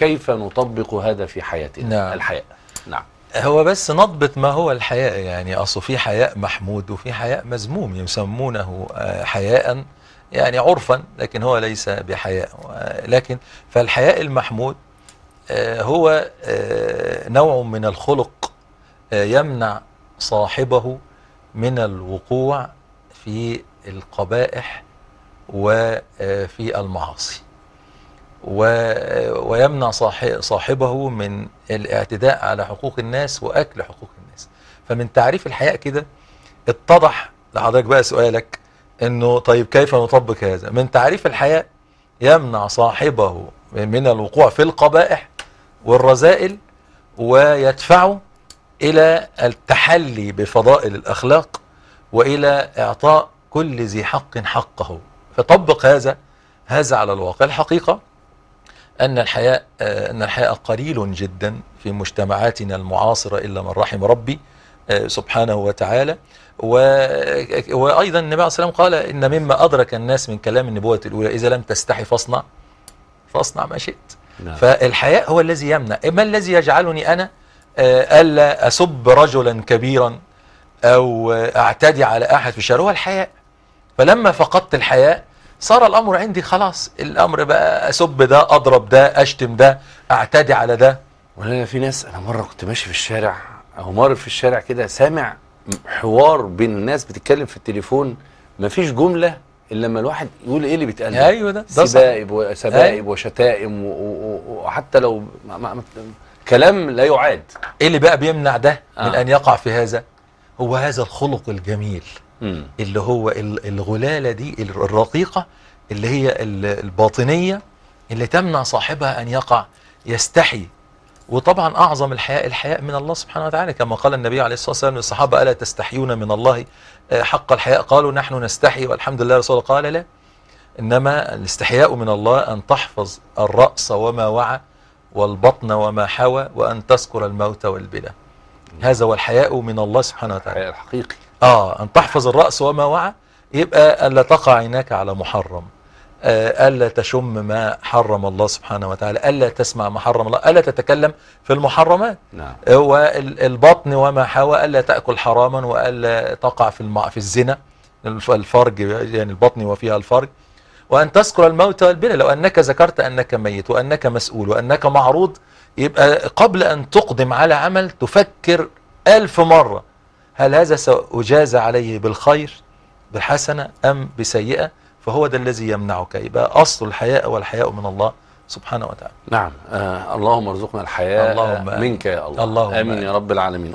كيف نطبق هذا في حياتنا نعم. الحياة نعم هو بس نضبط ما هو الحياء يعني أصل في حياء محمود وفي حياء مذموم يسمونه آه، حياء يعني عرفا لكن هو ليس بحياء لكن فالحياء المحمود آه، هو آه، نوع من الخلق يمنع صاحبه من الوقوع في القبائح وفي المعاصي ويمنع صاحبه من الاعتداء على حقوق الناس واكل حقوق الناس فمن تعريف الحياء كده اتضح لحضرتك بقى سؤالك انه طيب كيف نطبق هذا من تعريف الحياء يمنع صاحبه من الوقوع في القبائح والرذائل ويدفعه الى التحلي بفضائل الاخلاق والى اعطاء كل ذي حق حقه فطبق هذا هذا على الواقع الحقيقه أن الحياء آه، أن الحياء قليل جدا في مجتمعاتنا المعاصرة إلا من رحم ربي آه، سبحانه وتعالى و... وأيضا النبي عليه والسلام قال إن مما أدرك الناس من كلام النبوة الأولى إذا لم تستحي فاصنع فاصنع ما شئت نعم. فالحياء هو الذي يمنع ما الذي يجعلني أنا آه، ألا أسب رجلا كبيرا أو أعتدي على أحد في الشارع هو الحياء فلما فقدت الحياء صار الأمر عندي خلاص الأمر بقى أسب ده أضرب ده أشتم ده أعتدي على ده ولا في ناس أنا مرة كنت ماشي في الشارع أو مر في الشارع كده سامع حوار بين الناس بتتكلم في التليفون مفيش جملة الا لما الواحد يقول ايه اللي بيتقال ايوه ده, ده سبائب وسبائب أيوة. وشتائم وحتى لو ما ما ما كلام لا يعاد ايه اللي بقى بيمنع ده آه. من ان يقع في هذا هو هذا الخلق الجميل اللي هو الغلالة دي الرقيقة اللي هي الباطنية اللي تمنع صاحبها أن يقع يستحي وطبعا أعظم الحياء الحياء من الله سبحانه وتعالى كما قال النبي عليه الصلاة والسلام للصحابة ألا تستحيون من الله آه، حق الحياء قالوا نحن نستحي والحمد لله رسول قال لا إنما الاستحياء من الله أن تحفظ الرأس وما وعى والبطن وما حوى وأن تذكر الموت والبلا هذا هو الحياء من الله سبحانه وتعالى الحقيقي آه أن تحفظ الرأس وما وعى يبقى ألا تقع عيناك على محرم آه، ألا تشم ما حرم الله سبحانه وتعالى ألا تسمع ما حرم الله ألا تتكلم في المحرمات نعم. والبطن وما حوى ألا تأكل حراما وألا تقع في الم... في الزنا الفرج يعني البطن وفيها الفرج وأن تذكر الموت والبنى لو أنك ذكرت أنك ميت وأنك مسؤول وأنك معروض يبقى قبل أن تقدم على عمل تفكر ألف مرة هل هذا سأجازى عليه بالخير بحسنة أم بسيئة فهو ده الذي يمنعك يبقى أصل الحياء والحياء من الله سبحانه وتعالى نعم آه اللهم ارزقنا الحياء اللهم منك يا الله اللهم آمين يا رب العالمين